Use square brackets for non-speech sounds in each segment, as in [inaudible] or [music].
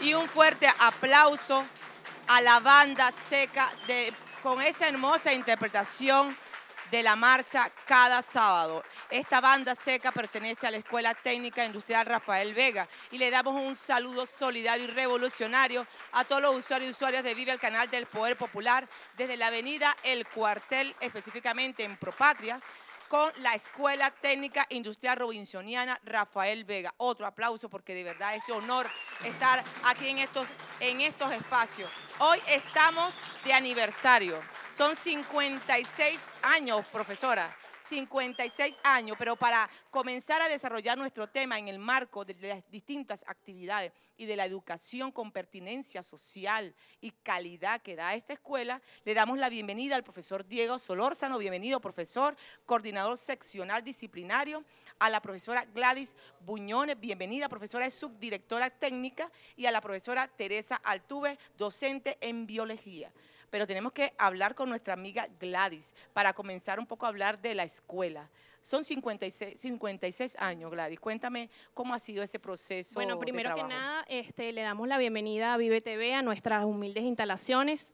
y un fuerte aplauso a la banda seca con esa hermosa interpretación de la marcha cada sábado. Esta banda seca pertenece a la Escuela Técnica Industrial Rafael Vega y le damos un saludo solidario y revolucionario a todos los usuarios y usuarias de Vive el Canal del Poder Popular desde la avenida El Cuartel, específicamente en Propatria, con la Escuela Técnica Industrial Robinsoniana Rafael Vega. Otro aplauso porque de verdad es honor estar aquí en estos, en estos espacios. Hoy estamos de aniversario. Son 56 años, profesora. 56 años, pero para comenzar a desarrollar nuestro tema en el marco de las distintas actividades y de la educación con pertinencia social y calidad que da esta escuela, le damos la bienvenida al profesor Diego Solórzano, bienvenido profesor, coordinador seccional disciplinario, a la profesora Gladys Buñones, bienvenida profesora, subdirectora técnica, y a la profesora Teresa Altube, docente en biología pero tenemos que hablar con nuestra amiga Gladys para comenzar un poco a hablar de la escuela. Son 56, 56 años, Gladys. Cuéntame cómo ha sido ese proceso. Bueno, primero que nada, este, le damos la bienvenida a Vive TV, a nuestras humildes instalaciones.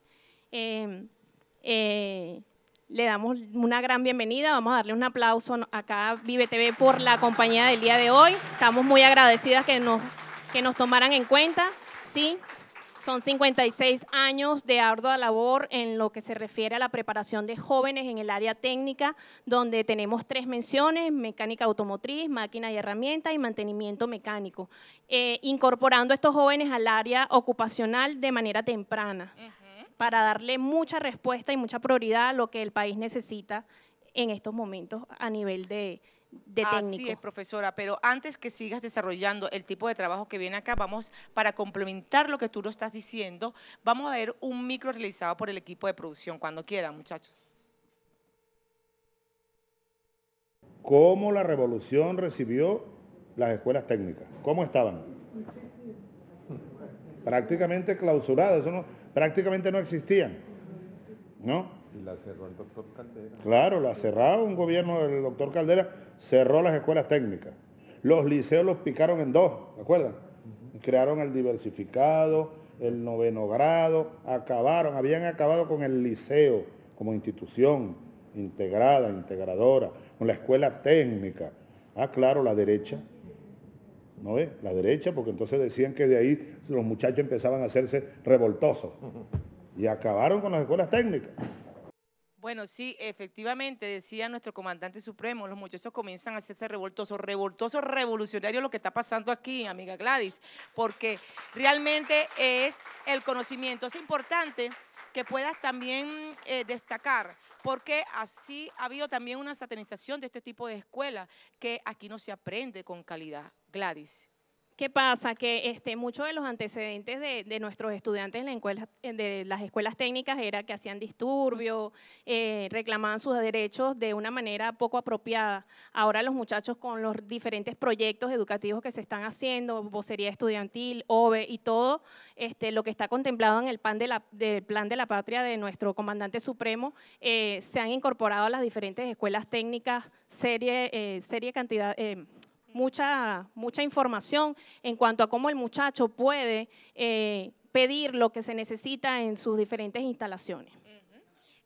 Em, eh, le damos una gran bienvenida. Vamos a darle un aplauso acá a Vive TV por la compañía del día de hoy. Estamos muy agradecidas que nos, que nos tomaran en cuenta. Sí, son 56 años de ardua labor en lo que se refiere a la preparación de jóvenes en el área técnica, donde tenemos tres menciones, mecánica automotriz, máquina y herramienta y mantenimiento mecánico, eh, incorporando a estos jóvenes al área ocupacional de manera temprana, para darle mucha respuesta y mucha prioridad a lo que el país necesita en estos momentos a nivel de, de técnico. Así es, profesora, pero antes que sigas desarrollando el tipo de trabajo que viene acá, vamos, para complementar lo que tú lo estás diciendo, vamos a ver un micro realizado por el equipo de producción, cuando quieran, muchachos. ¿Cómo la revolución recibió las escuelas técnicas? ¿Cómo estaban? Prácticamente clausuradas, prácticamente no existían, ¿no? Y la cerró el doctor Caldera. Claro, la cerraba un gobierno del doctor Caldera cerró las escuelas técnicas. Los liceos los picaron en dos, ¿de acuerdan? Crearon el diversificado, el noveno grado, acabaron, habían acabado con el liceo como institución integrada, integradora, con la escuela técnica. Ah, claro, la derecha. ¿No ve? La derecha, porque entonces decían que de ahí los muchachos empezaban a hacerse revoltosos. Y acabaron con las escuelas técnicas. Bueno, sí, efectivamente, decía nuestro comandante supremo, los muchachos comienzan a hacerse revoltosos, revoltosos, revolucionarios lo que está pasando aquí, amiga Gladys, porque realmente es el conocimiento. Es importante que puedas también eh, destacar, porque así ha habido también una satanización de este tipo de escuela, que aquí no se aprende con calidad. Gladys. ¿Qué pasa? Que este, muchos de los antecedentes de, nuestros estudiantes en la de las escuelas técnicas era que hacían disturbios, eh, reclamaban sus derechos de una manera poco apropiada. Ahora los muchachos con los diferentes proyectos educativos que se están haciendo, vocería estudiantil, OVE y todo este, lo que está contemplado en el plan de la, patria de nuestro comandante supremo, eh, se han incorporado a las diferentes escuelas técnicas serie, eh, serie cantidad mucha, mucha información en cuanto a cómo el muchacho puede eh, pedir lo que se necesita en sus diferentes instalaciones.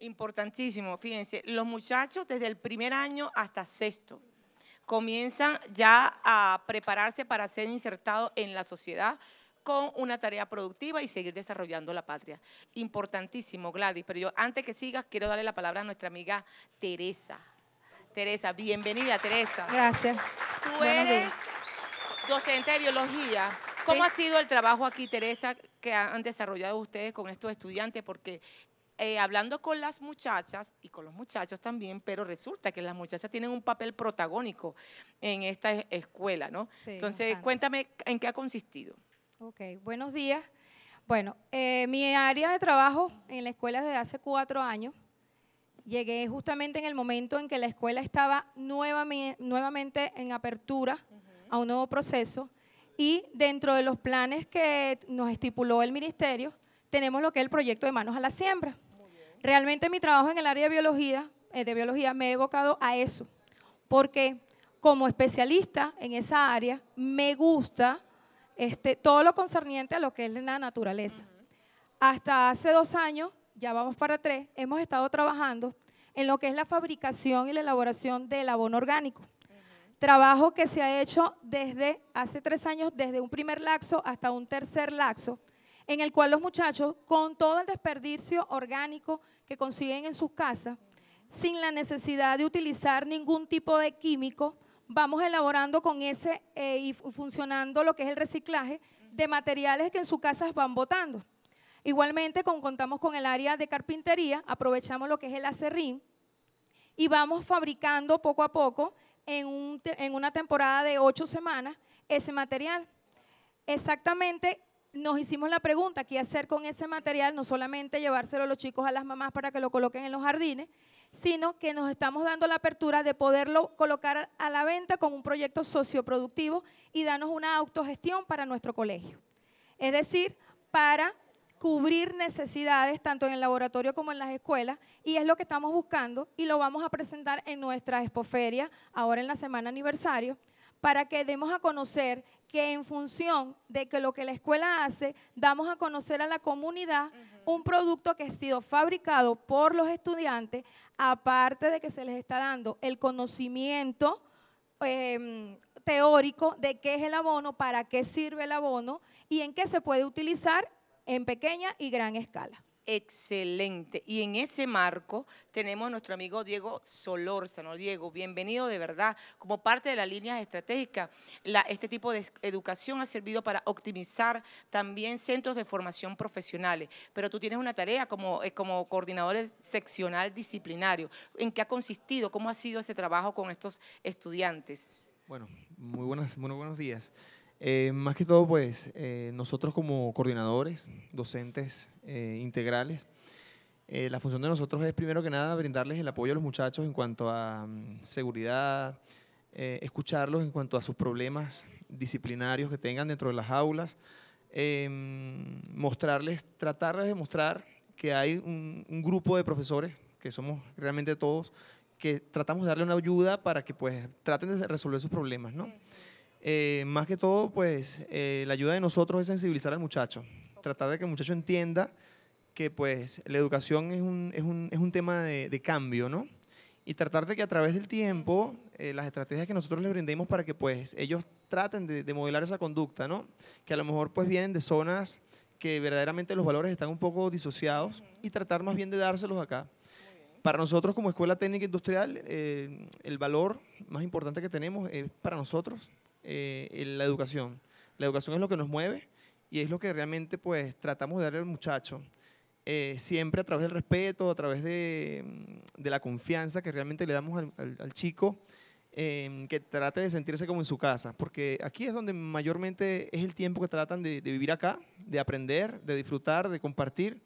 Importantísimo, fíjense, los muchachos desde el primer año hasta sexto comienzan ya a prepararse para ser insertados en la sociedad con una tarea productiva y seguir desarrollando la patria. Importantísimo, Gladys, pero yo antes que sigas quiero darle la palabra a nuestra amiga Teresa. Teresa. Bienvenida, Teresa. Gracias. Tú eres docente de biología. ¿Cómo ha sido el trabajo aquí, Teresa, que han desarrollado ustedes con estos estudiantes? Porque eh, hablando con las muchachas y con los muchachos también, pero resulta que las muchachas tienen un papel protagónico en esta escuela, ¿no? Entonces, cuéntame en qué ha consistido. Ok, buenos días. Bueno, eh, mi área de trabajo en la escuela es de hace cuatro años llegué justamente en el momento en que la escuela estaba nuevamente, en apertura a un nuevo proceso y dentro de los planes que nos estipuló el ministerio tenemos lo que es el proyecto de manos a la siembra. Realmente mi trabajo en el área de biología, eh, de biología me he evocado a eso, porque como especialista en esa área me gusta este, todo lo concerniente a lo que es la naturaleza. Hasta hace dos años ya vamos para tres, hemos estado trabajando en lo que es la fabricación y la elaboración del abono orgánico. Trabajo que se ha hecho desde hace tres años, desde un primer laxo hasta un tercer laxo, en el cual los muchachos, con todo el desperdicio orgánico que consiguen en sus casas, sin la necesidad de utilizar ningún tipo de químico, vamos elaborando con ese eh, y funcionando lo que es el reciclaje de materiales que en sus casas van botando. Igualmente, como contamos con el área de carpintería, aprovechamos lo que es el acerrín y vamos fabricando poco a poco en, una temporada de ocho semanas ese material. Exactamente nos hicimos la pregunta, ¿qué hacer con ese material? No solamente llevárselo a los chicos, a las mamás para que lo coloquen en los jardines, sino que nos estamos dando la apertura de poderlo colocar a la venta con un proyecto socioproductivo y darnos una autogestión para nuestro colegio. Es decir, para cubrir necesidades tanto en el laboratorio como en las escuelas y es lo que estamos buscando y lo vamos a presentar en nuestra expoferia ahora en la semana aniversario para que demos a conocer que en función de que lo que la escuela hace, damos a conocer a la comunidad un producto que ha sido fabricado por los estudiantes, aparte de que se les está dando el conocimiento em, teórico de qué es el abono, para qué sirve el abono y en qué se puede utilizar en pequeña y gran escala. Excelente. Y en ese marco tenemos a nuestro amigo Diego Solórzano. Diego, bienvenido de verdad. Como parte de la línea estratégica, este tipo de educación ha servido para optimizar también centros de formación profesionales. Pero tú tienes una tarea como, eh, coordinador seccional disciplinario. ¿En qué ha consistido? ¿Cómo ha sido ese trabajo con estos estudiantes? Bueno, muy, muy buenos días. Eh, más que todo, pues eh, nosotros como coordinadores, docentes eh, integrales, la función de nosotros es primero que nada brindarles el apoyo a los muchachos en cuanto a mm, seguridad, escucharlos en cuanto a sus problemas disciplinarios que tengan dentro de las aulas, em, mostrarles, tratar de demostrar que hay un, grupo de profesores, que somos realmente todos, que tratamos de darle una ayuda para que pues traten de resolver sus problemas, ¿no? Eh, más que todo, pues eh, la ayuda de nosotros es sensibilizar al muchacho, tratar de que el muchacho entienda que pues la educación es un, es un, es un tema de, cambio, ¿no? Y tratar de que a través del tiempo, eh, las estrategias que nosotros les brindemos para que pues ellos traten de, modelar esa conducta, ¿no? Que a lo mejor pues vienen de zonas que verdaderamente los valores están un poco disociados y tratar más bien de dárselos acá. Para nosotros como Escuela Técnica Industrial, el valor más importante que tenemos es para nosotros eh, la educación. La educación es lo que nos mueve y es lo que realmente pues tratamos de darle al muchacho. Eh, siempre a través del respeto, a través de, mm, de, la confianza que realmente le damos al, chico, em, que trate de sentirse como en su casa, porque aquí es donde mayormente es el tiempo que tratan de, de, vivir acá, de aprender, de disfrutar, de compartir,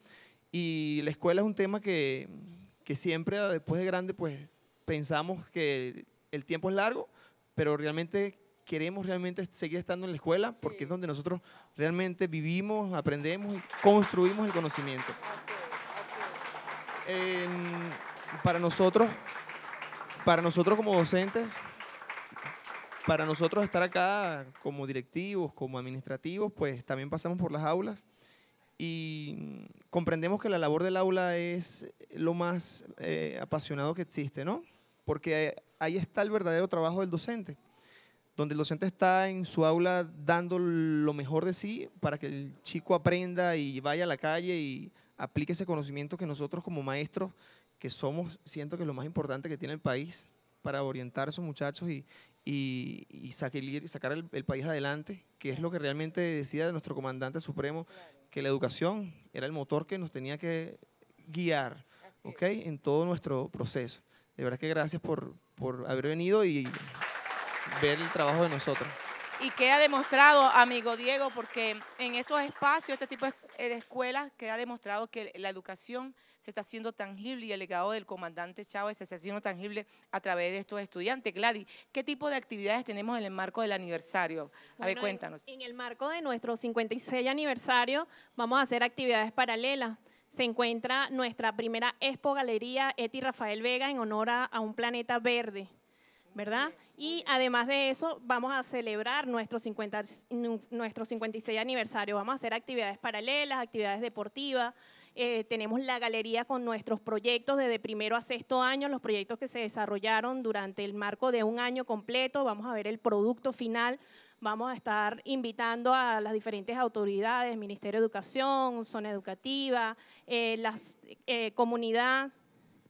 y la escuela es un tema que, que siempre ah, después de grande pues pensamos que el tiempo es largo, pero realmente queremos realmente seguir estando en la escuela porque es donde nosotros realmente vivimos, aprendemos y construimos el conocimiento. para nosotros, para nosotros como docentes, para nosotros estar acá como directivos, como administrativos, pues también pasamos por las aulas y comprendemos que la labor del aula es lo más eh, apasionado que existe, ¿no? Porque ahí está el verdadero trabajo del docente donde el docente está en su aula dando lo mejor de sí para que el chico aprenda y vaya a la calle y aplique ese conocimiento que nosotros como maestros, que somos, siento que es lo más importante que tiene el país para orientar a esos muchachos y, y, y sacar, el, país adelante, que es lo que realmente decía nuestro comandante supremo, que la educación era el motor que nos tenía que guiar ¿okay? en todo nuestro proceso. De verdad que gracias por, por haber venido y ver el trabajo de nosotros. Y ha demostrado, amigo Diego, porque en estos espacios, este tipo de escuelas, ha demostrado que la educación se está haciendo tangible y el legado del comandante Chávez se está haciendo tangible a través de estos estudiantes. Gladys, ¿qué tipo de actividades tenemos en el marco del aniversario? A ver, cuéntanos. En, en el marco de nuestro 56 aniversario vamos a hacer actividades paralelas se encuentra nuestra primera Expo Galería Eti Rafael Vega en honor a, un planeta verde. ¿verdad? Y además de eso, vamos a celebrar nuestro, 50, nuestro 56 aniversario. Vamos a hacer actividades paralelas, actividades deportivas. Eh, tenemos la galería con nuestros proyectos desde primero a sexto año, los proyectos que se desarrollaron durante el marco de un año completo. Vamos a ver el producto final. Vamos a estar invitando a las diferentes autoridades, Ministerio de Educación, Zona Educativa, eh, la eh, comunidad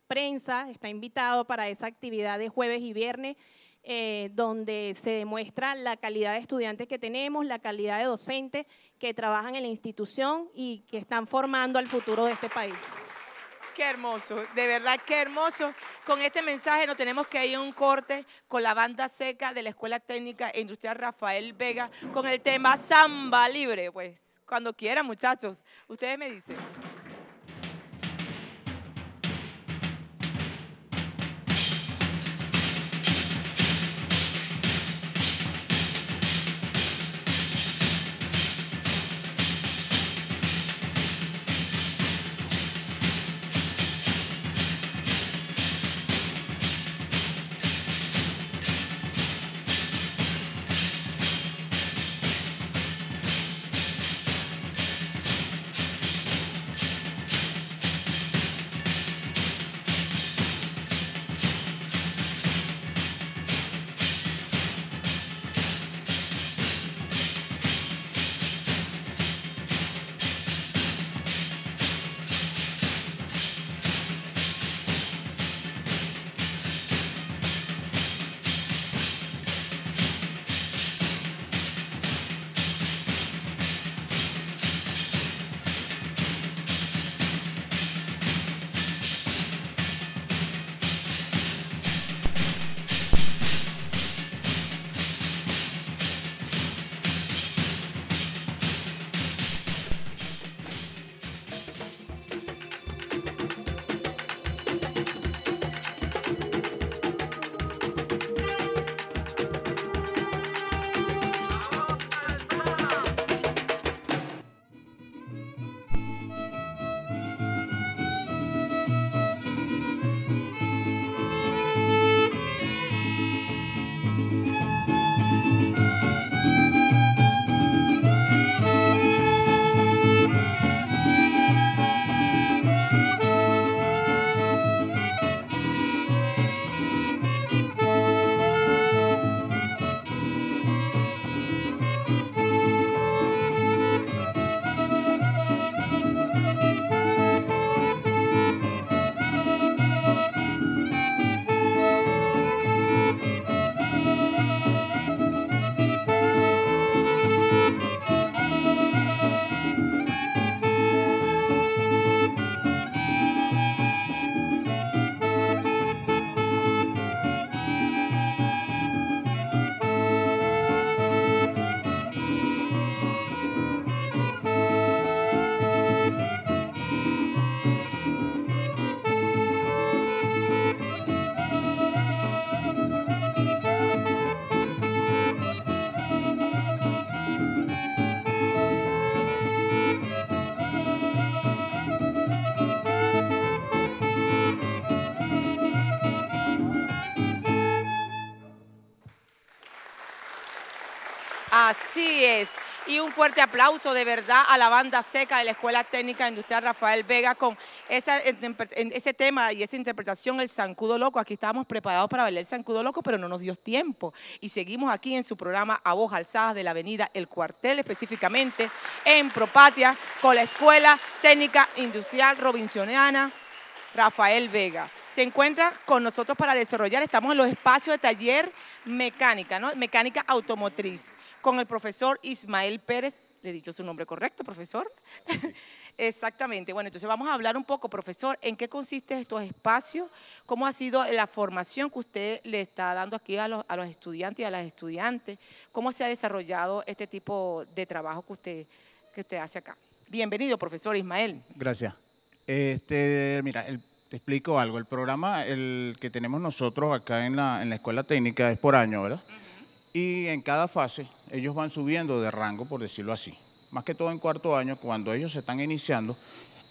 prensa está invitado para esa actividad de jueves y viernes, eh, donde se demuestra la calidad de estudiantes que tenemos, la calidad de docentes que trabajan en la institución y que están formando al futuro de este país. Qué hermoso, de verdad, qué hermoso. Con este mensaje nos tenemos que ir a un corte con la banda seca de la Escuela Técnica e Industrial Rafael Vega con el tema Samba Libre. Pues cuando quieran, muchachos, ustedes me dicen. y un fuerte aplauso de verdad a la banda seca de la Escuela Técnica Industrial Rafael Vega con ese tema y esa interpretación, el Sancudo Loco. Aquí estábamos preparados para bailar el Sancudo Loco, pero no nos dio tiempo. Y seguimos aquí en su programa A Voz Alzada de la Avenida El Cuartel, específicamente en Propatia, con la Escuela Técnica Industrial Robinsoniana. Rafael Vega. Se encuentra con nosotros para desarrollar, estamos en los espacios de taller mecánica, ¿no? mecánica automotriz, con el profesor Ismael Pérez. Le he dicho su nombre correcto, profesor. [laughs] Exactamente. Bueno, entonces vamos a hablar un poco, profesor, en qué consisten estos espacios, cómo ha sido la formación que usted le está dando aquí a los, estudiantes y a las estudiantes, cómo se ha desarrollado este tipo de trabajo que usted, que usted hace acá. Bienvenido, profesor Ismael. Gracias. Este, mira, te explico algo. El programa el que tenemos nosotros acá en la, escuela técnica es por año, ¿verdad? Y en cada fase ellos van subiendo de rango, por decirlo así. Más que todo en cuarto año, cuando ellos se están iniciando,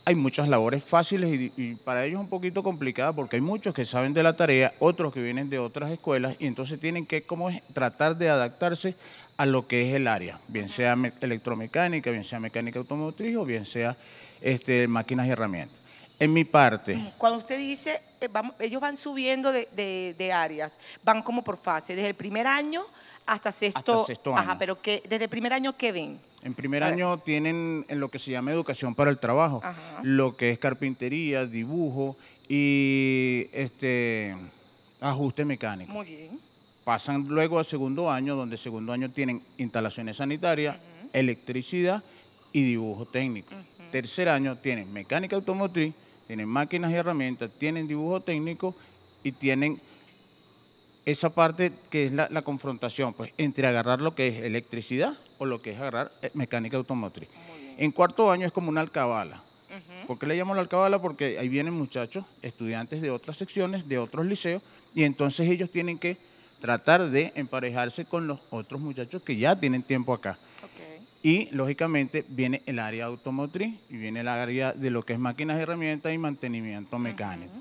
hay muchas labores fáciles y, para ellos un poquito complicada porque hay muchos que saben de la tarea, otros que vienen de otras escuelas y entonces tienen que como tratar de adaptarse a lo que es el área, bien sea electromecánica, bien sea mecánica automotriz o bien sea este, máquinas y herramientas. En mi parte. Mm, cuando usted dice, eh, ellos van subiendo de, áreas, van como por fase, desde el primer año hasta sexto. Ajá, pero que, desde el primer año, ¿qué ven? En primer año tienen tienen lo que se llama educación para el trabajo, lo que es carpintería, dibujo y este ajuste mecánico. Muy bien. Pasan luego al segundo año, donde segundo año tienen instalaciones sanitarias, electricidad y dibujo técnico. Tercer año tienen mecánica automotriz, tienen máquinas y herramientas, tienen dibujo técnico y tienen esa parte que es la, confrontación, pues, entre agarrar lo que es electricidad o lo que es agarrar eh, mecánica automotriz. En cuarto año es como una alcabala. ¿Por qué le llamo la alcabala? Porque ahí vienen muchachos, estudiantes de otras secciones, de otros liceos, y entonces ellos tienen que tratar de emparejarse con los otros muchachos que ya tienen tiempo acá. Y lógicamente viene el área automotriz y viene el área de lo que es máquinas, herramientas y mantenimiento mecánico.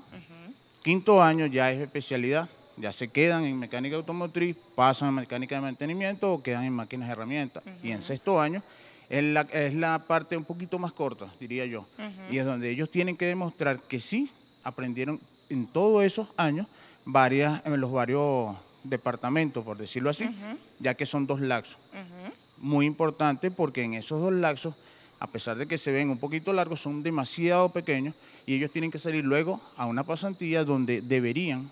Quinto año ya es especialidad, ya se quedan en mecánica automotriz, pasan a mecánica de mantenimiento o quedan en máquinas de herramientas. Y en sexto año es la, es la, parte un poquito más corta, diría yo. Y es donde ellos tienen que demostrar que sí aprendieron en todos esos años varias, en los varios departamentos, por decirlo así, ya que son dos laxos. Muy importante porque en esos dos laxos a pesar de que se ven un poquito largos, son demasiado pequeños y ellos tienen que salir luego a una pasantía donde deberían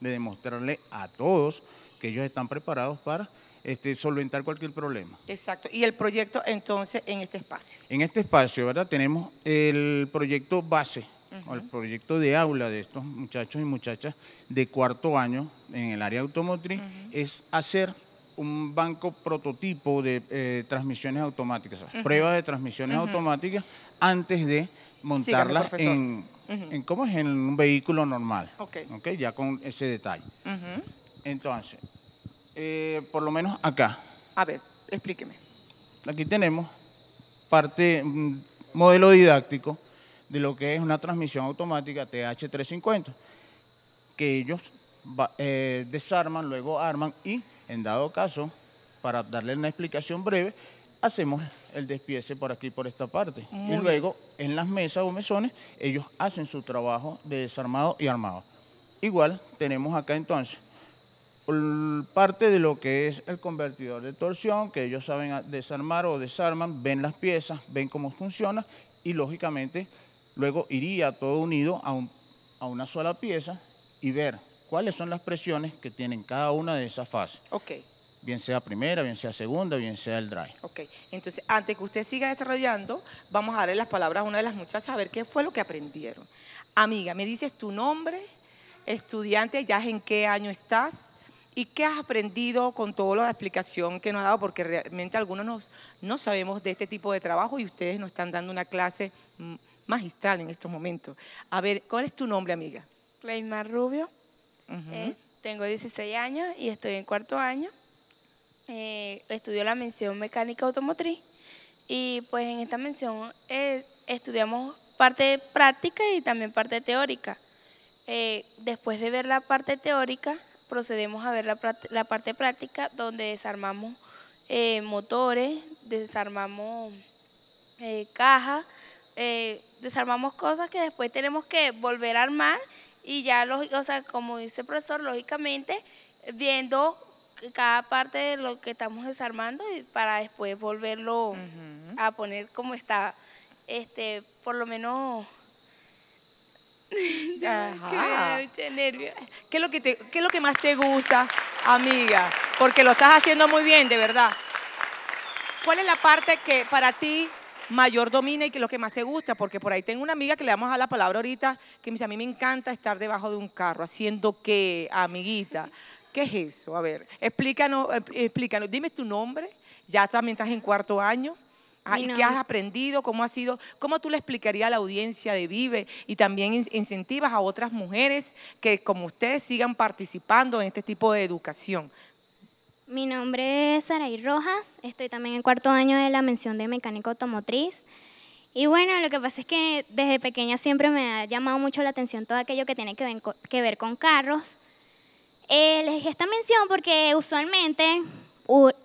de demostrarle a todos que ellos están preparados para este, solventar cualquier problema. Exacto. ¿Y el proyecto entonces en este espacio? En este espacio, ¿verdad? Tenemos el proyecto base, el proyecto de aula de estos muchachos y muchachas de cuarto año en el área automotriz, es hacer un banco prototipo de eh, transmisiones automáticas, pruebas de transmisiones automáticas antes de montarlas en en cómo es en un vehículo normal. Ok. ya con ese detalle. Entonces, eh, por lo menos acá. A ver, explíqueme. Aquí tenemos parte, mm, modelo didáctico de lo que es una transmisión automática TH350, que ellos eh, desarman, luego arman y, en dado caso, para darle una explicación breve, hacemos el despiece por aquí, por esta parte. y luego, en las mesas o mesones, ellos hacen su trabajo de desarmado y armado. Igual tenemos acá entonces parte de lo que es el convertidor de torsión, que ellos saben desarmar o desarman, ven las piezas, ven cómo funciona y lógicamente luego iría todo unido a, una sola pieza y ver cuáles son las presiones que tienen cada una de esas fases bien sea primera, bien sea segunda, bien sea el drive. Ok, entonces antes que usted siga desarrollando, vamos a darle las palabras a una de las muchachas a ver qué fue lo que aprendieron. Amiga, me dices tu nombre, estudiante, ya en qué año estás y qué has aprendido con toda la explicación que nos ha dado, porque realmente algunos no sabemos de este tipo de trabajo y ustedes nos están dando una clase mm, magistral en estos momentos. A ver, ¿cuál es tu nombre, amiga? Claymar Rubio. Eh, tengo 16 años y estoy en cuarto año. Eh, estudió la mención mecánica automotriz y pues en esta mención eh, estudiamos parte práctica y también parte teórica. Eh, después de ver la parte teórica, procedemos a ver la, parte práctica donde desarmamos motores, desarmamos cajas, desarmamos cosas que después tenemos que volver a armar y ya, o sea, como dice el profesor, lógicamente, viendo cada parte de lo que estamos desarmando y para después volverlo a poner como está. Este, por lo menos qué [laughs] Que nervio. ¿Qué es, lo que ¿Qué es lo que más te gusta, amiga? Porque lo estás haciendo muy bien, de verdad. ¿Cuál es la parte que para ti mayor domina y que lo que más te gusta? Porque por ahí tengo una amiga que le vamos a la palabra ahorita que me dice, a mí me encanta estar debajo de un carro, haciendo que, amiguita. ¿Qué es eso? A ver, explícanos, eh, explícanos. Dime tu nombre, ya también estás en cuarto año. Ah, ¿Y qué has aprendido? ¿Cómo ha sido? ¿Cómo tú le explicarías a la audiencia de Vive y también incentivas a otras mujeres que como ustedes sigan participando en este tipo de educación? Mi nombre es Saraí Rojas, estoy también en cuarto año de la mención de mecánico automotriz. Y bueno, lo que pasa es que desde pequeña siempre me ha llamado mucho la atención todo aquello que tiene que ver con carros. Eh, les dije esta mención porque usualmente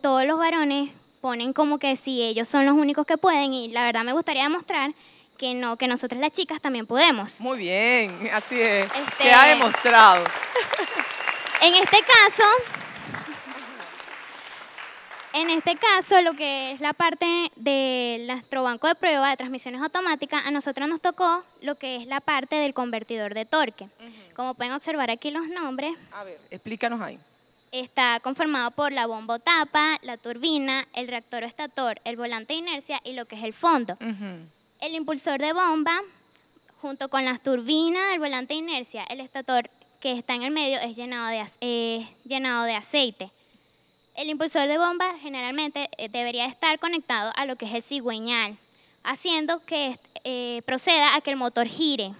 todos los varones ponen como que si ellos son los únicos que pueden y la verdad me gustaría demostrar que no, que nosotras las chicas también podemos. Muy bien, así es. Este, Se ha demostrado. En este caso, en este caso, lo que es la parte de nuestro banco de prueba de transmisiones automáticas, a nosotros nos tocó lo que es la parte del convertidor de torque. Como pueden observar aquí los nombres. A ver, explícanos ahí. Está conformado por la bomba tapa, la turbina, el reactor estator, el volante de inercia y lo que es el fondo. El impulsor de bomba, junto con las turbinas, el volante de inercia, el estator que está en el medio es llenado de, eh, llenado de aceite. El impulsor de bomba generalmente eh, debería estar conectado a lo que es el cigüeñal, haciendo que eh, proceda a que el motor gire.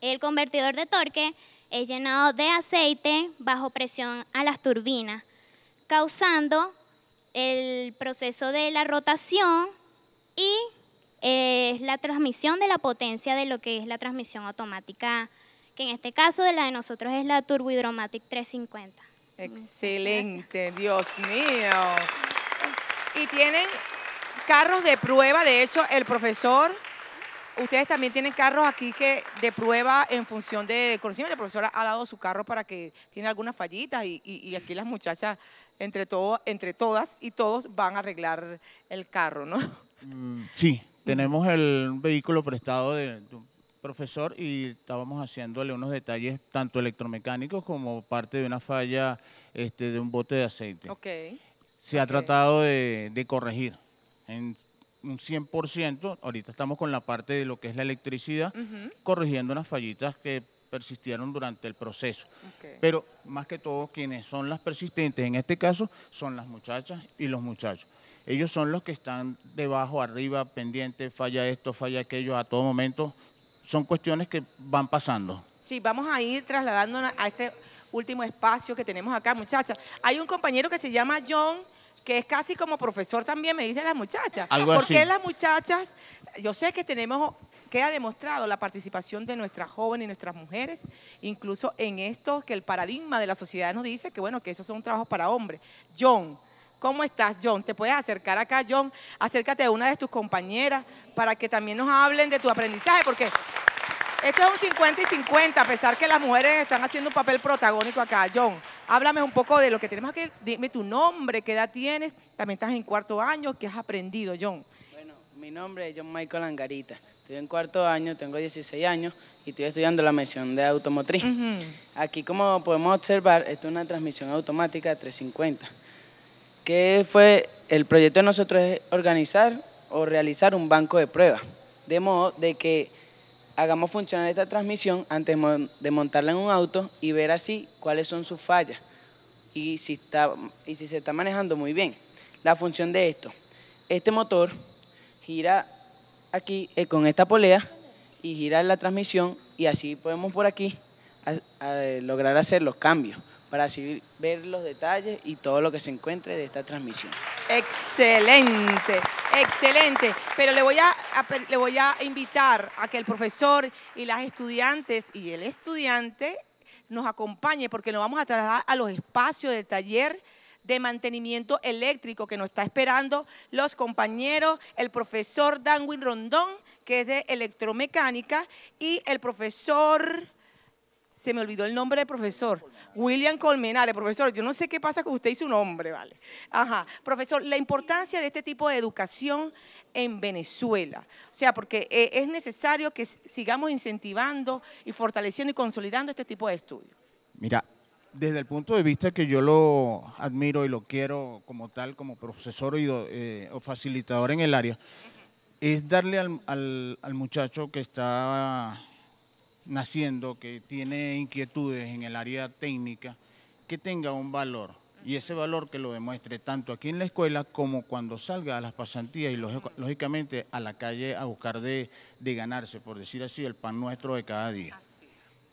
El convertidor de torque es llenado de aceite bajo presión a las turbinas, causando el proceso de la rotación y eh, la transmisión de la potencia de lo que es la transmisión automática, que en este caso de la de nosotros es la Turbo 350. Excelente, Dios mío. Y tienen carros de prueba, de hecho, el profesor, ustedes también tienen carros aquí que de prueba en función de conocimiento. El profesora ha dado su carro para que tiene algunas fallitas y, aquí las muchachas, entre, todo, entre todas y todos, van a arreglar el carro, ¿no? Mm, sí, tenemos el vehículo prestado de profesor, y estábamos haciéndole unos detalles tanto electromecánicos como parte de una falla este, de un bote de aceite. Okay. Se ha tratado de, corregir. En, un 100%, ahorita estamos con la parte de lo que es la electricidad, corrigiendo unas fallitas que persistieron durante el proceso. Pero más que todo, quienes son las persistentes en este caso son las muchachas y los muchachos. Ellos son los que están debajo, arriba, pendientes, falla esto, falla aquello, a todo momento son cuestiones que van pasando. Sí, vamos a ir trasladándonos a este último espacio que tenemos acá, muchachas. Hay un compañero que se llama John que es casi como profesor también, me dicen las muchachas. Algo Porque las muchachas, yo sé que tenemos, que ha demostrado la participación de nuestras jóvenes y nuestras mujeres, incluso en esto que el paradigma de la sociedad nos dice que, bueno, que esos son trabajos para hombres. John, ¿Cómo estás, John? Te puedes acercar acá, John. Acércate a una de tus compañeras para que también nos hablen de tu aprendizaje, porque esto es un 50 y 50, a pesar que las mujeres están haciendo un papel protagónico acá. John, háblame un poco de lo que tenemos aquí. Dime tu nombre, qué edad tienes. También estás en cuarto año. ¿Qué has aprendido, John? Bueno, mi nombre es John Michael Angarita. Estoy en cuarto año, tengo 16 años y estoy estudiando la mención de automotriz. Aquí, como podemos observar, esto es una transmisión automática 350 que fue el proyecto de nosotros es organizar o realizar un banco de pruebas, de modo de que hagamos funcionar esta transmisión antes de montarla en un auto y ver así cuáles son sus fallas y si, está, y si se está manejando muy bien. La función de esto, este motor gira aquí eh, con esta polea y gira la transmisión y así podemos por aquí eh, lograr hacer los cambios para así ver los detalles y todo lo que se encuentre de esta transmisión. Excelente, excelente. Pero le voy a, le voy a invitar a que el profesor y las estudiantes y el estudiante nos acompañe porque nos vamos a trasladar a los espacios del taller de mantenimiento eléctrico que nos está esperando los compañeros, el profesor Danwin Rondón, que es de electromecánica, y el profesor se me olvidó el nombre del profesor, William Colmenares, profesor, yo no sé qué pasa con usted y su nombre, ¿vale? Ajá, profesor, la importancia de este tipo de educación en Venezuela, o sea, porque eh, es necesario que sigamos incentivando y fortaleciendo y consolidando este tipo de estudios. Mira, desde el punto de vista que yo lo admiro y lo quiero como tal, como profesor eh, o facilitador en el área, es darle al, al muchacho que está naciendo que tiene inquietudes en el área técnica, que tenga un valor y ese valor que lo demuestre tanto aquí en la escuela como cuando salga a las pasantías y lógicamente a la calle a buscar de, ganarse, por decir así, el pan nuestro de cada día.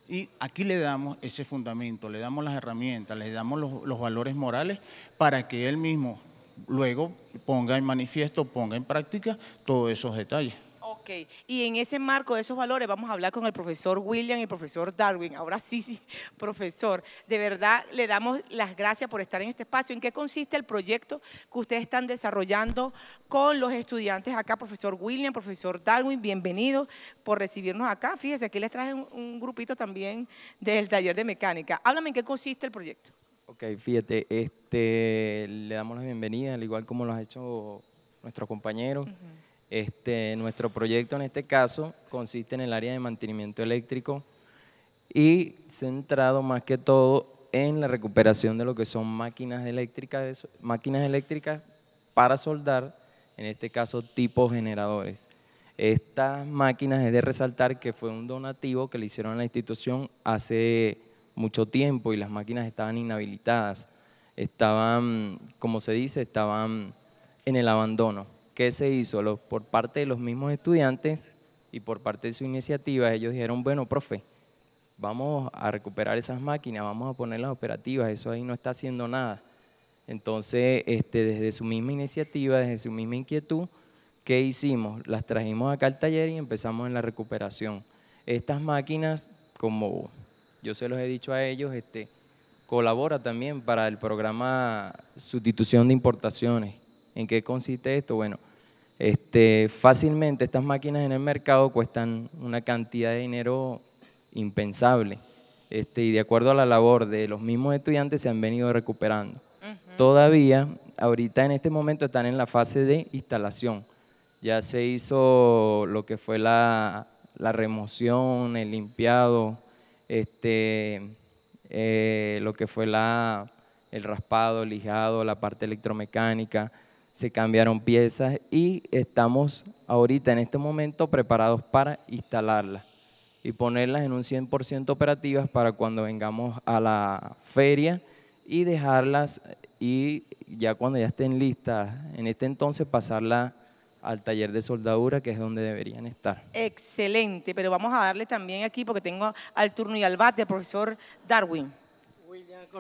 Y aquí le damos ese fundamento, le damos las herramientas, le damos los, los valores morales para que él mismo luego ponga en manifiesto, ponga en práctica todos esos detalles. Ok, y en ese marco de esos valores vamos a hablar con el profesor William y el profesor Darwin. Ahora sí, sí, [laughs] profesor, de verdad le damos las gracias por estar en este espacio. ¿En qué consiste el proyecto que ustedes están desarrollando con los estudiantes acá? Profesor William, profesor Darwin, bienvenidos por recibirnos acá. Fíjese, aquí les traje un, grupito también del taller de mecánica. Háblame en qué consiste el proyecto. Ok, fíjate, este, le damos la bienvenida, al igual como lo ha hecho nuestro compañero. Este, nuestro proyecto en este caso consiste en el área de mantenimiento eléctrico y centrado más que todo en la recuperación de lo que son máquinas eléctricas, máquinas eléctricas para soldar, en este caso tipos generadores. Estas máquinas es de resaltar que fue un donativo que le hicieron a la institución hace mucho tiempo y las máquinas estaban inhabilitadas, estaban, como se dice, estaban en el abandono. ¿qué se hizo? por parte de los mismos estudiantes y por parte de su iniciativa, ellos dijeron, bueno, profe, vamos a recuperar esas máquinas, vamos a ponerlas operativas, eso ahí no está haciendo nada. Entonces, este, desde su misma iniciativa, desde su misma inquietud, ¿qué hicimos? Las trajimos acá al taller y empezamos en la recuperación. Estas máquinas, como yo se los he dicho a ellos, este, colabora también para el programa Sustitución de Importaciones ¿En qué consiste esto? Bueno, este, fácilmente estas máquinas en el mercado cuestan una cantidad de dinero impensable. Este, y de acuerdo a la labor de los mismos estudiantes se han venido recuperando. Todavía, ahorita en este momento están en la fase de instalación. Ya se hizo lo que fue la, remoción, el limpiado, este, eh, lo que fue el raspado, el lijado, la parte electromecánica se cambiaron piezas y estamos ahorita en este momento preparados para instalarlas y ponerlas en un 100% operativas para cuando vengamos a la feria y dejarlas y ya cuando ya estén listas, en este entonces pasarla al taller de soldadura, que es donde deberían estar. Excelente, pero vamos a darle también aquí, porque tengo al turno y al bate, al profesor Darwin.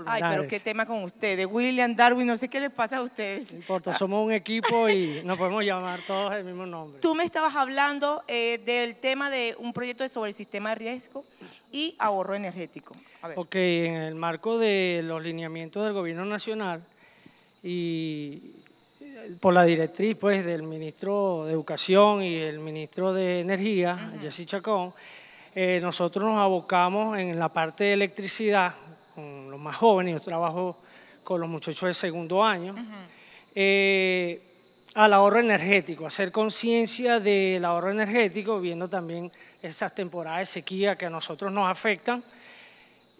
Ay, pero qué tema con ustedes. William, Darwin, no sé qué les pasa a ustedes. No importa, somos un equipo y nos podemos llamar todos el mismo nombre. Tú me estabas hablando eh, del tema de un proyecto sobre el sistema de riesgo y ahorro energético. Ok, en el marco de los lineamientos del gobierno nacional y eh, por la directriz pues del ministro de Educación y el ministro de Energía, uh Chacón, eh, nosotros nos abocamos en la parte de electricidad los más jóvenes, yo trabajo con los muchachos de segundo año, eh, al ahorro energético, hacer conciencia del ahorro energético, viendo también esas temporadas de sequía que a nosotros nos afectan.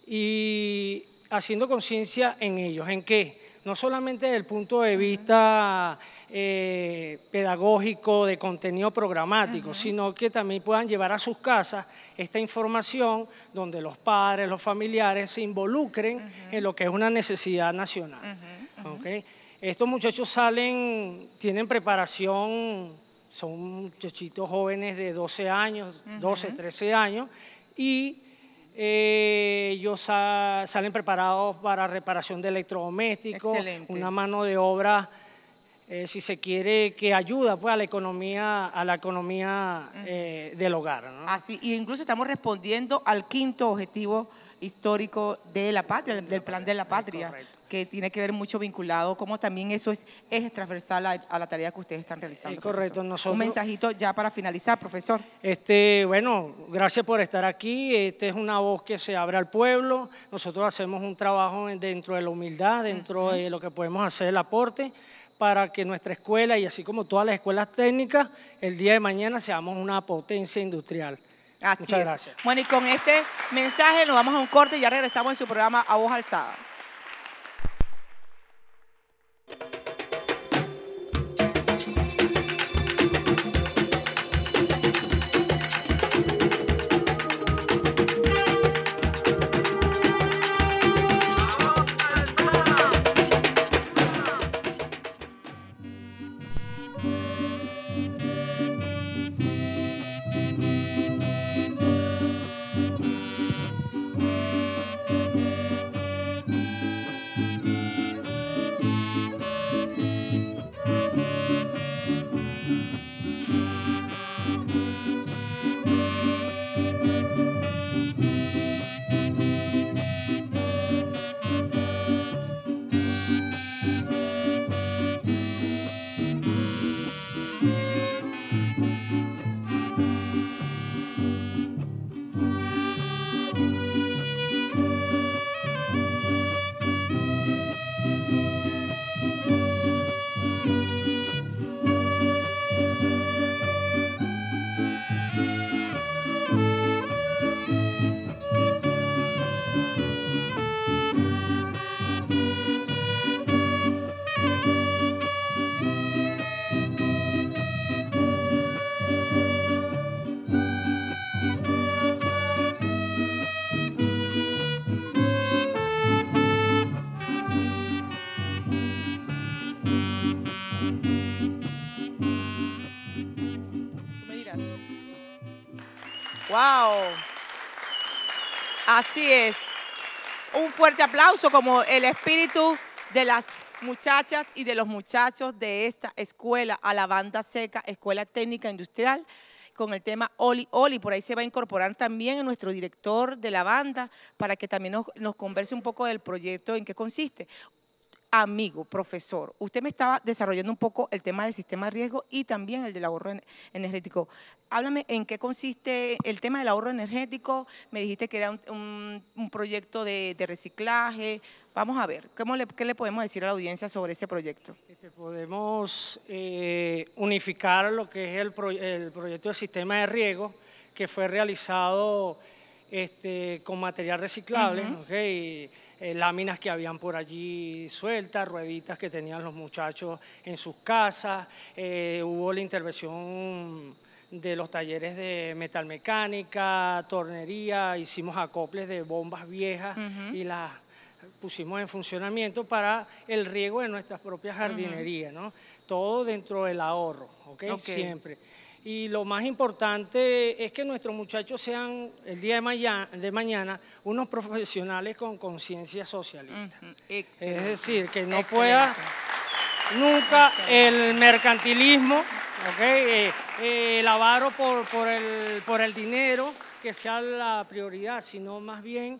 Y haciendo conciencia en ellos. ¿En qué? No solamente desde el punto de vista eh, pedagógico, de contenido programático, sino que también puedan llevar a sus casas esta información donde los padres, los familiares se involucren en lo que es una necesidad nacional. Estos muchachos salen, tienen preparación, son muchachitos jóvenes de 12 años, 12, 13 años, y eh, ellos salen preparados para reparación de electrodomésticos, una mano de obra, eh, si se quiere, que ayuda pues, a la economía, a la economía eh, del hogar. ¿no? Así, y incluso estamos respondiendo al quinto objetivo histórico de la patria, del plan de la patria, que tiene que ver mucho vinculado, como también eso es, es transversal a, la tarea que ustedes están realizando. correcto, nosotros. Un mensajito ya para finalizar, profesor. Este, bueno, gracias por estar aquí. Esta es una voz que se abre al pueblo. Nosotros hacemos un trabajo dentro de la humildad, dentro de lo que podemos hacer el aporte para que nuestra escuela y así como todas las escuelas técnicas, el día de mañana seamos una potencia industrial. Muchas gracias. Bueno, y con este mensaje nos vamos a un corte y ya regresamos en su programa A Voz Alzada. Wow. Así es. Un fuerte aplauso como el espíritu de las muchachas y de los muchachos de esta escuela, a la banda seca, Escuela Técnica Industrial, con el tema Oli Oli. Por ahí se va a incorporar también nuestro director de la banda para que también nos, nos converse un poco del proyecto, en qué consiste amigo, profesor, usted me estaba desarrollando un poco el tema del sistema de riesgo y también el del ahorro energético. Háblame en qué consiste el tema del ahorro energético. Me dijiste que era un, proyecto de, reciclaje. Vamos a ver, ¿qué le podemos decir a la audiencia sobre ese proyecto? Este, podemos eh, unificar lo que es el, proyecto del sistema de riesgo que fue realizado este, con material reciclable. Eh, láminas que habían por allí sueltas, rueditas que tenían los muchachos en sus casas, eh, hubo la intervención de los talleres de metalmecánica, tornería, hicimos acoples de bombas viejas y las pusimos en funcionamiento para el riego de nuestras propias jardinerías, ¿no? Todo dentro del ahorro, ¿ok? Siempre y lo más importante es que nuestros muchachos sean el día de, mañana, unos profesionales con conciencia socialista. Es decir, que no pueda nunca el mercantilismo, okay, eh, eh, el avaro por, el, por el dinero, que sea la prioridad, sino más bien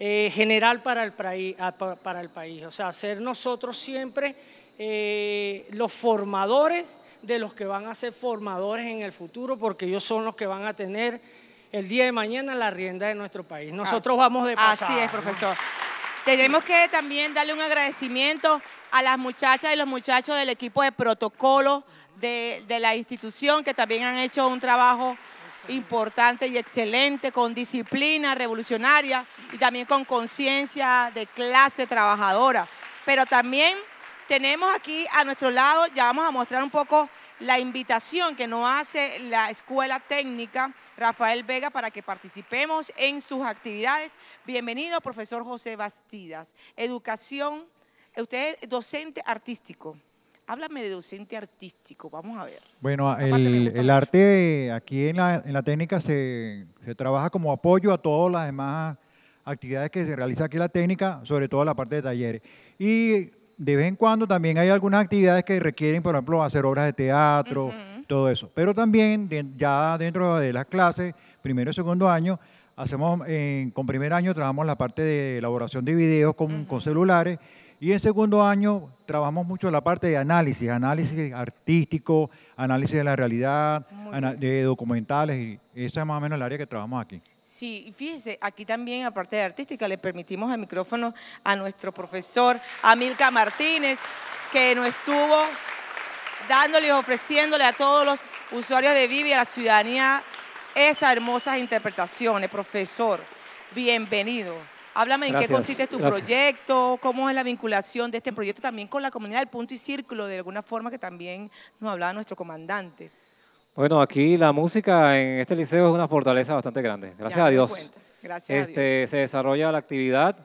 eh, general para el, para el país. O sea, ser nosotros siempre los formadores de los que van a ser formadores en el futuro, porque ellos son los que van a tener el día de mañana la rienda de nuestro país. Nosotros vamos de pasada. Así es, profesor. Tenemos que también darle un agradecimiento a las muchachas y los muchachos del equipo de protocolo de, de la institución que también han hecho un trabajo importante y excelente, con disciplina revolucionaria y también con conciencia de clase trabajadora. Pero también tenemos aquí a nuestro lado, ya vamos a mostrar un poco la invitación que nos hace la Escuela Técnica Rafael Vega para que participemos en sus actividades. Bienvenido, profesor José Bastidas. Educación, usted es docente artístico. Háblame de docente artístico, vamos a ver. Bueno, el, arte aquí en la, técnica se, trabaja como apoyo a todas las demás actividades que se realiza aquí en la técnica, sobre todo la parte de talleres. Y de vez en cuando también hay algunas actividades que requieren, por ejemplo, hacer obras de teatro, todo eso. Pero también ya dentro de las clases, primero y segundo año, hacemos, con primer año trabajamos la parte de elaboración de videos con, con celulares y en segundo año trabajamos mucho la parte de análisis, análisis artístico, análisis de la realidad, de documentales, y esa es más o menos el área que trabajamos aquí. Sí, fíjese, aquí también, aparte de artística, le permitimos el micrófono a nuestro profesor, Amilca Martínez, que nos estuvo dándole y ofreciéndole a todos los usuarios de Vivi, y a la ciudadanía, esas hermosas interpretaciones. Profesor, bienvenido. Háblame en qué consiste tu proyecto, cómo es la vinculación de este proyecto también con la comunidad del punto y círculo, de alguna forma que también nos hablaba nuestro comandante. Bueno, aquí la música en este liceo es una fortaleza bastante grande. Gracias a Dios. Gracias a Dios. Se desarrolla la actividad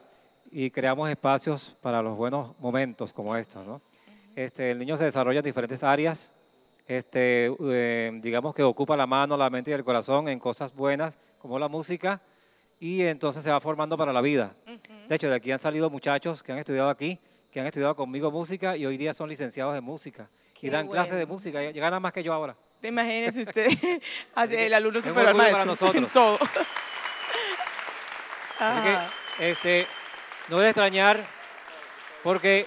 y creamos espacios para los buenos momentos como estos. este, el niño se desarrolla en diferentes áreas, este, eh, digamos que ocupa la mano, la mente y el corazón en cosas buenas como la música, y entonces se va formando para la vida. De hecho, de aquí han salido muchachos que han estudiado aquí, que han estudiado conmigo música y hoy día son licenciados de música y dan clases de música. Y ganan más que yo ahora. ¿Te Imagínese usted, [laughs] el alumno superior para nosotros. [laughs] Ah. este, no voy a extrañar porque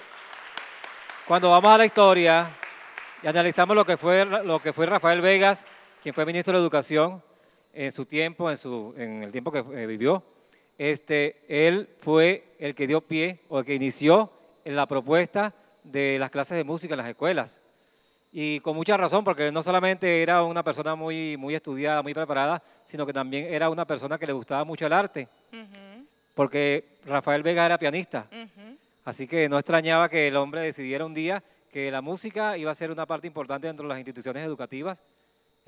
cuando vamos a la historia y analizamos lo que fue, lo que fue Rafael Vegas, quien fue ministro de Educación, en su tiempo, en, el tiempo que eh, vivió, este, él fue el que dio pie o el que inició la propuesta de las clases de música en las escuelas. Y con mucha razón, porque no solamente era una persona muy, muy estudiada, muy preparada, sino que también era una persona que le gustaba mucho el arte. Porque Rafael Vega era pianista. Así que no extrañaba que el hombre decidiera un día que la música iba a ser una parte importante dentro de las instituciones educativas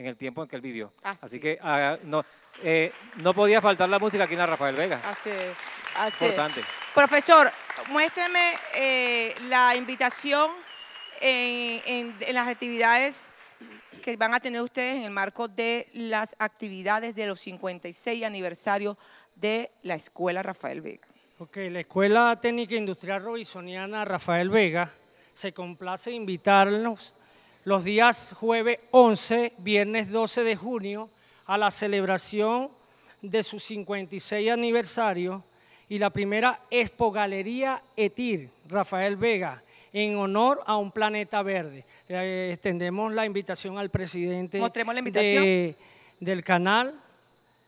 en el tiempo en que él vivió. Así, que ah, no, eh, no podía faltar la música aquí en Rafael Vega. Así es. Importante. Profesor, muéstreme eh, la invitación en, las actividades que van a tener ustedes en el marco de las actividades de los 56 aniversarios de la Escuela Rafael Vega. Ok, la Escuela Técnica Industrial Robisoniana Rafael Vega se complace invitarnos los días jueves 11, viernes 12 de junio, a la celebración de su 56 aniversario y la primera Expo Galería ETIR, Rafael Vega, en honor a un planeta verde. extendemos la invitación al presidente del canal,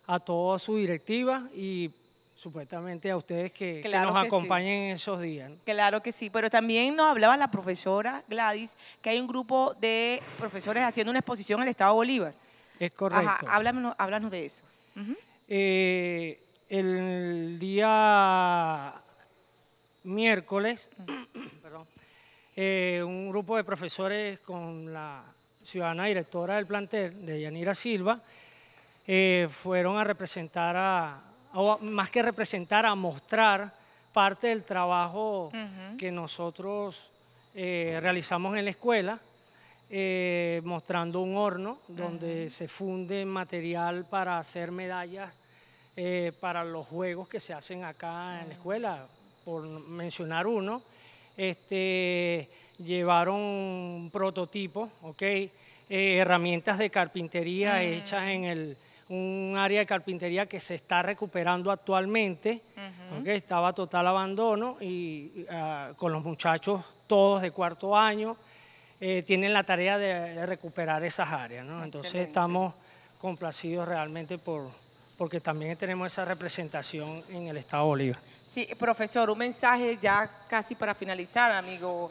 a toda su directiva y supuestamente a ustedes que, nos acompañen en esos días. Claro que sí, pero también nos hablaba la profesora Gladys que hay un grupo de profesores haciendo una exposición en el Estado Bolívar. Es correcto. háblanos, de eso. Eh, el día miércoles, [coughs] eh, un grupo de profesores con la ciudadana directora del plantel, de Yanira Silva, eh, fueron a representar a, más que representar, a mostrar parte del trabajo que nosotros eh, realizamos en la escuela, eh, mostrando un horno donde se funde material para hacer medallas eh, para los juegos que se hacen acá en la escuela, por mencionar uno. Este, llevaron un prototipo, herramientas de carpintería hechas en el, un área de carpintería que se está recuperando actualmente, porque estaba total abandono y ah, con los muchachos todos de cuarto año eh, tienen la tarea de, recuperar esas áreas. ¿no? Entonces estamos complacidos realmente por, porque también tenemos esa representación en el Estado de Bolívar. Sí, profesor, un mensaje ya casi para finalizar, amigo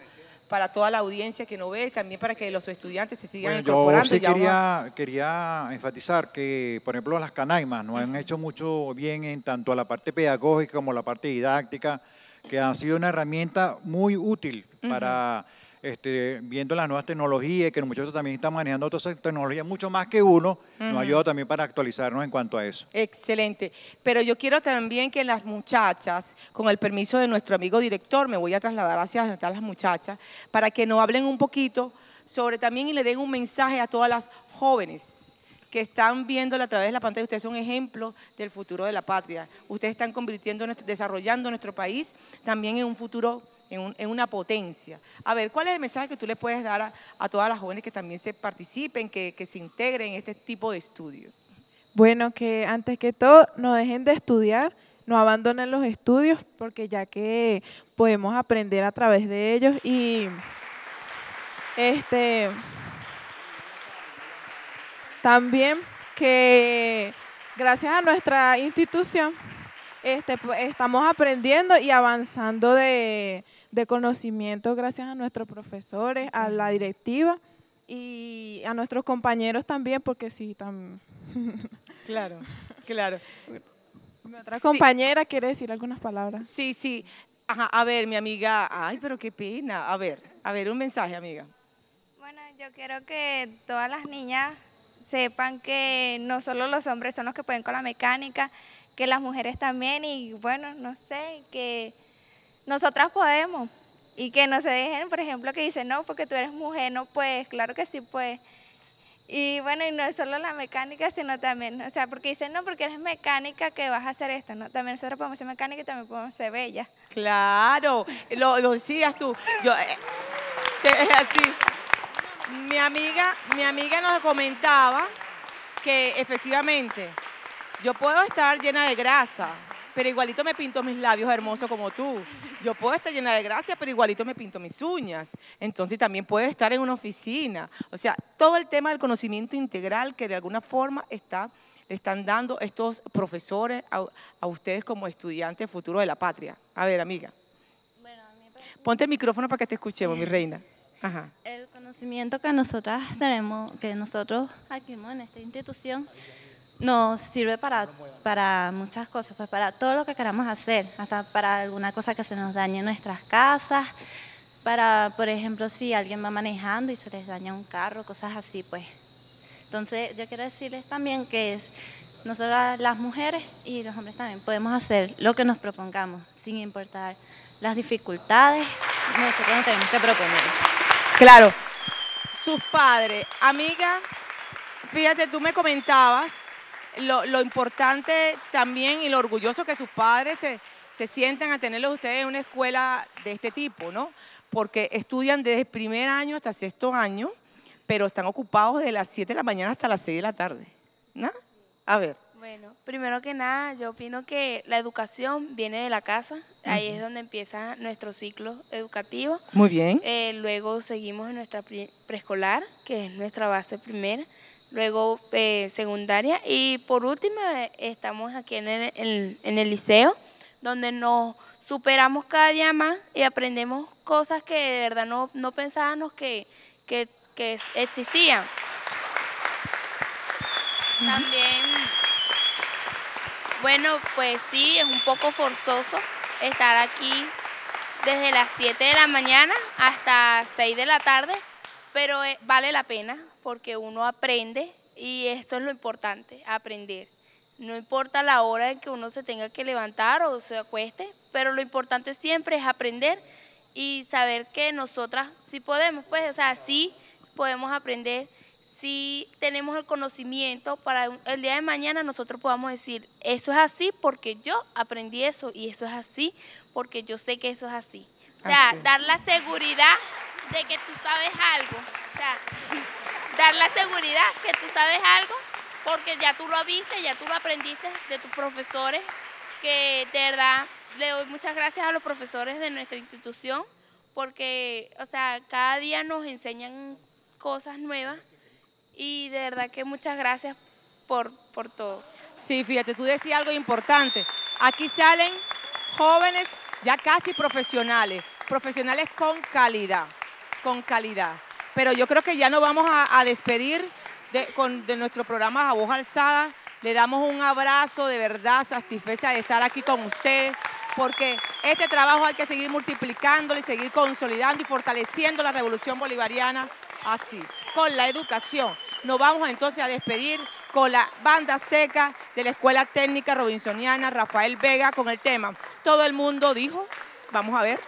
para toda la audiencia que no ve, también para que los estudiantes se sigan incorporando. Yo quería, enfatizar que, por ejemplo, las canaimas nos han hecho mucho bien en tanto a la parte pedagógica como la parte didáctica, que han sido una herramienta muy útil para este, viendo las nuevas tecnologías, que los muchachos también están manejando otras tecnologías, mucho más que uno, nos ayuda también para actualizarnos en cuanto a eso. Excelente. Pero yo quiero también que las muchachas, con el permiso de nuestro amigo director, me voy a trasladar hacia las muchachas, para que nos hablen un poquito sobre también y le den un mensaje a todas las jóvenes que están viendo a través de la pantalla, ustedes son ejemplos del futuro de la patria. Ustedes están convirtiendo, desarrollando nuestro país también en un futuro en, una potencia. A ver, ¿cuál es el mensaje que tú le puedes dar a, todas las jóvenes que también se participen, que, se integren en este tipo de estudios? Bueno, que antes que todo no dejen de estudiar, no abandonen los estudios, porque ya que podemos aprender a través de ellos y este también que gracias a nuestra institución este, pues, estamos aprendiendo y avanzando de, de conocimiento gracias a nuestros profesores, a la directiva y a nuestros compañeros también, porque sí, también. [laughs] Claro, claro. Nuestra compañera quiere decir algunas palabras. Sí, sí. a ver, mi amiga, ay, pero qué pena. A ver, a ver, un mensaje, amiga. Bueno, yo quiero que todas las niñas sepan que no solo los hombres son los que pueden con la mecánica, que las mujeres también y bueno, no sé, que nosotras podemos y que no se dejen, por ejemplo, que dicen, no, porque tú eres mujer, no puedes, claro que sí puedes. Y bueno, y no es solo la mecánica, sino también, o sea, porque dicen, no, porque eres mecánica que vas a hacer esto, ¿no? También nosotros podemos ser mecánica y también podemos ser bella. Claro, lo, decías tú. Yo, eh, así. Mi amiga, mi amiga nos comentaba que efectivamente yo puedo estar llena de grasa, pero igualito me pinto mis labios hermosos como tú. Yo puedo estar llena de gracia, pero igualito me pinto mis uñas. Entonces también puede estar en una oficina. O sea, todo el tema del conocimiento integral que de alguna forma está, le están dando estos profesores a, ustedes como estudiantes futuros de la patria. A ver, amiga. Ponte el micrófono para que te escuchemos, mi reina. El conocimiento que nosotras tenemos, que nosotros aquí en esta institución, nos sirve para, para muchas cosas, pues para todo lo que queramos hacer, hasta para alguna cosa que se nos dañe en nuestras casas, para, por ejemplo, si alguien va manejando y se les daña un carro, cosas así, pues. Entonces, yo quiero decirles también que es, nosotras las mujeres y los hombres también podemos hacer lo que nos propongamos, sin importar las dificultades, nosotros nos tenemos que proponer. Claro. Sus padres, amiga, fíjate, tú me comentabas lo, importante también y lo orgulloso que sus padres se, se sientan a tenerlos ustedes en una escuela de este tipo, ¿no? Porque estudian desde primer año hasta sexto año, pero están ocupados de las 7 de la mañana hasta las 6 de la tarde. ¿No? A ver. Bueno, primero que nada, yo opino que la educación viene de la casa, ahí es donde empieza nuestro ciclo educativo. Muy bien. Eh, luego seguimos en nuestra preescolar, que es nuestra base primera, luego eh, secundaria y por último eh, estamos aquí en el, liceo donde nos superamos cada día más y aprendemos cosas que de verdad no, no pensábamos que, que existían. También, bueno, pues sí, es un poco forzoso estar aquí desde las 7 de la mañana hasta 6 de la tarde, pero eh, vale la pena, porque uno aprende y esto es lo importante, aprender. No importa la hora en que uno se tenga que levantar o se acueste, pero lo importante siempre es aprender y saber que nosotras sí podemos, pues, o sea, sí podemos aprender, si tenemos el conocimiento para el día de mañana nosotros podamos decir, eso es así porque yo aprendí eso y eso es así porque yo sé que eso es así. O sea, dar la seguridad de que tú sabes algo. O dar la seguridad que tú sabes algo porque ya tú lo viste, ya tú lo aprendiste de tus profesores, que de verdad le doy muchas gracias a los profesores de nuestra institución porque, o sea, cada día nos enseñan cosas nuevas y de verdad que muchas gracias por, por todo. Sí, fíjate, tú decías algo importante. Aquí salen jóvenes ya casi profesionales, profesionales con calidad, con calidad pero yo creo que ya nos vamos a, despedir de, de nuestro programa A Voz Alzada. Le damos un abrazo de verdad, satisfecha de estar aquí con ustedes, porque este trabajo hay que seguir multiplicándolo y seguir consolidando y fortaleciendo la revolución bolivariana así, con la educación. Nos vamos entonces a despedir con la banda seca de la Escuela Técnica Robinsoniana Rafael Vega con el tema Todo el mundo dijo, vamos a ver.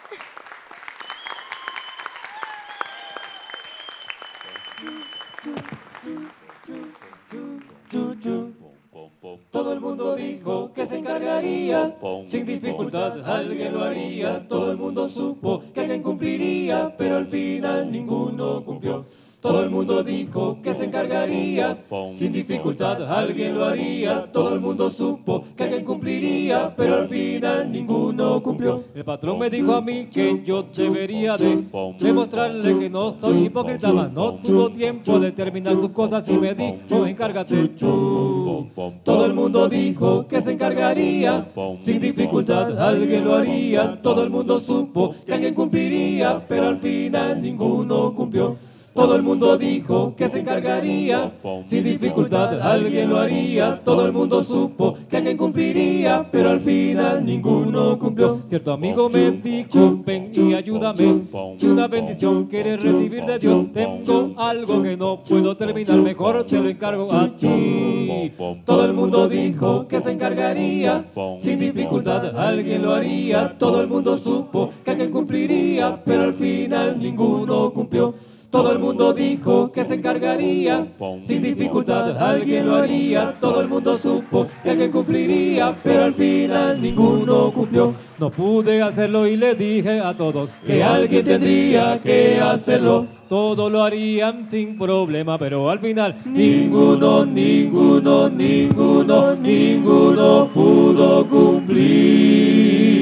Todo el mundo dijo que se encargaría, sin dificultad alguien lo haría, todo el mundo supo que alguien cumpliría, pero al final ninguno cumplió. Todo el mundo dijo que se encargaría, sin dificultad alguien lo haría. Todo el mundo supo que alguien cumpliría, pero al final ninguno cumplió. El patrón me dijo a mí que yo debería de demostrarle que no soy hipócrita, no tuvo tiempo de terminar sus cosas y me dijo, encárgate Todo el mundo dijo que se encargaría, sin dificultad alguien lo haría. Todo el mundo supo que alguien cumpliría, pero al final ninguno cumplió. Todo el mundo dijo que se encargaría, sin dificultad alguien lo haría. Todo el mundo supo que alguien cumpliría, pero al final ninguno cumplió. Cierto amigo me disculpen y ayúdame. Si una bendición quieres recibir de Dios, tengo algo que no puedo terminar. Mejor te lo encargo a ti. Todo el mundo dijo que se encargaría, sin dificultad alguien lo haría. Todo el mundo supo que alguien cumpliría, pero al final ninguno cumplió. Todo el mundo dijo que se encargaría, sin dificultad alguien lo haría. Todo el mundo supo que alguien cumpliría, pero al final ninguno cumplió. No pude hacerlo y le dije a todos que alguien tendría que hacerlo. Todo lo harían sin problema, pero al final ninguno, ninguno, ninguno, ninguno pudo cumplir.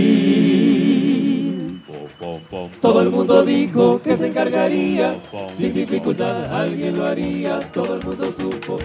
Todo el mundo dijo que se encargaría, sin dificultad alguien lo haría, todo el mundo supo.